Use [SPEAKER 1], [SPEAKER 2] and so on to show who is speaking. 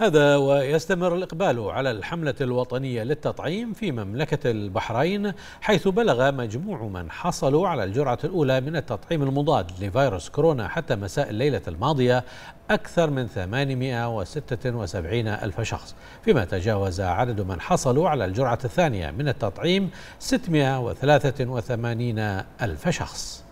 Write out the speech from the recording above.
[SPEAKER 1] هذا ويستمر الإقبال على الحملة الوطنية للتطعيم في مملكة البحرين حيث بلغ مجموع من حصلوا على الجرعة الأولى من التطعيم المضاد لفيروس كورونا حتى مساء الليلة الماضية أكثر من 876 ألف شخص فيما تجاوز عدد من حصلوا على الجرعة الثانية من التطعيم 683 ألف شخص